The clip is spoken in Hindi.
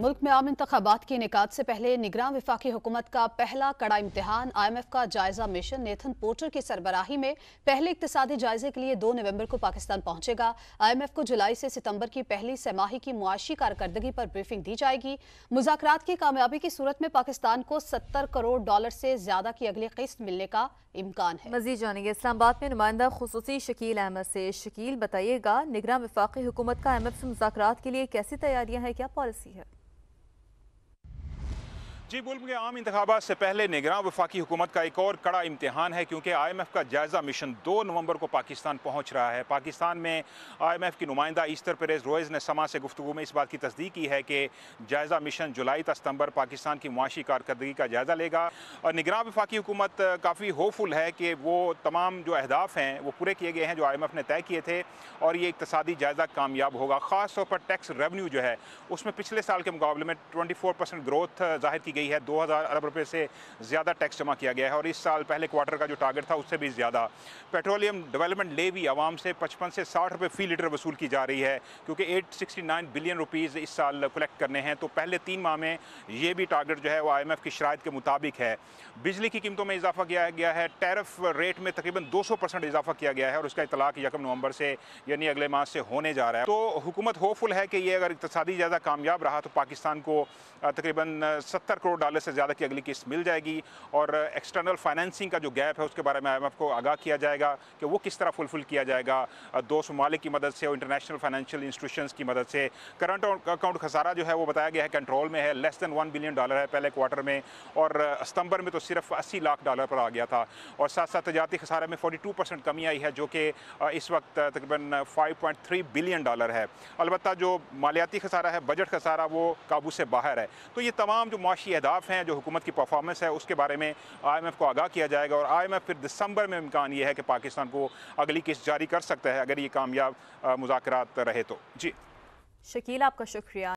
मुल्क में आम इंतबात के इनका से पहले निगरान विफाक हुकूमत का पहला कड़ा इम्तहान आई एम एफ का जायजा मिशन नेथन पोर्टर की सरबराही में पहले इकतदी जायजे के लिए दो नवंबर को पाकिस्तान पहुंचेगा आई एम एफ को जुलाई से सितंबर की पहली सहमाही की मुआशी कारकर्दगी पर ब्रीफिंग दी जाएगी मुजात की कामयाबी की सूरत में पाकिस्तान को सत्तर करोड़ डॉलर से ज्यादा की अगली किस्त मिलने का इम्कान है मजीद जानेंगे इस्लामाबाद में नुमाइंदा खसूसी शकील अहमद से शकील बताइएगा निगरान विफाक हुकूमत का आई एम एफ से मुजात के लिए कैसी तैयारियाँ हैं क्या पॉलिसी है जी मुल्क के आम इंतबा से पहले निगरान वफाकी हुकूमत का एक और कड़ा इम्तहान है क्योंकि आई एम एफ़ का जायज़ा मिशन दो नवंबर को पाकिस्तान पहुँच रहा है पाकिस्तान में आई एम एफ़ की नुमाइंदा ईस्तर परेज रोयज़ ने समा से गुफ्तु में इस बात की तस्दीक की है कि जायज़ा मिशन जुलाई तस्तंबर पाकिस्तान की मुआशी कारकर्दगी का जायज़ा लेगा और निगरान वफाकी हुकूमत काफ़ी होपफुल है कि वो तमाम जो अहदाफ हैं वो पूरे किए गए हैं जो आई एम एफ़ ने तय किए थे और ये इकतदी जायज़ा कामयाब होगा ख़ास तौर पर टैक्स रेवन्यू जो है उसमें पिछले साल के मुकाबले में ट्वेंटी फोर परसेंट ग्रोथ जाहिर की गई गई है 2000 अरब रुपए से ज़्यादा टैक्स जमा किया गया है और इस साल पहले क्वार्टर का जो टारगेट था उससे भी ज़्यादा पेट्रोलियम डेवलपमेंट ले भी आवाम से पचपन से साठ रुपये फ़ी लीटर वसूल की जा रही है क्योंकि एट बिलियन रुपीज़ इस साल कलेक्ट करने हैं तो पहले तीन माह में ये भी टारगेट जो है वो आई की शराय के मुताबिक है बिजली की कीमतों में इजाफा किया गया है टैरफ रेट में तकरीबन दो परसेंट इजाफा किया गया है और उसका इतलाक यकम नवंबर से यानी अगले माह से होने जा रहा है तो हुकूमत होपफुल है कि ये अगर इकतदी ज़्यादा कामयाब रहा तो पाकिस्तान को तकरीबन सत्तर करोड़ करोड़ डॉलर से ज़्यादा की अगली किस्त मिल जाएगी और एक्सटर्नल फाइनेंसिंग का जो गैप है उसके बारे में को आगाह किया जाएगा कि वो किस तरह फुलफिल किया जाएगा दो ममालिक की मदद से और इंटरनेशनल फाइनेंशियल इंस्टीट्यूशन की मदद से करंट अकाउंट खसारा जो है वो बताया गया है कंट्रोल में है less than one billion dollar है पहले क्वार्टर में और सितंबर में तो सिर्फ अस्सी लाख डॉलर पर आ गया था और साथ साथ तजारती खसारे में फोर्टी टू परसेंट कमी आई है जो कि इस वक्त तकरीबन five point three billion dollar है अलबत् जो मालियाती खसारा है बजट खसारा वो काबू से बाहर है तो ये तमाम जो माशी की अहदाफ हैं जो हुकूमत की परफॉर्मेंस है उसके बारे में एफ को आगाह किया जाएगा और एफ फिर दिसंबर में इम्कान ये है कि पाकिस्तान को अगली किस्त जारी कर सकता है अगर ये कामयाब मुजाकर रहे तो जी शकील आपका शुक्रिया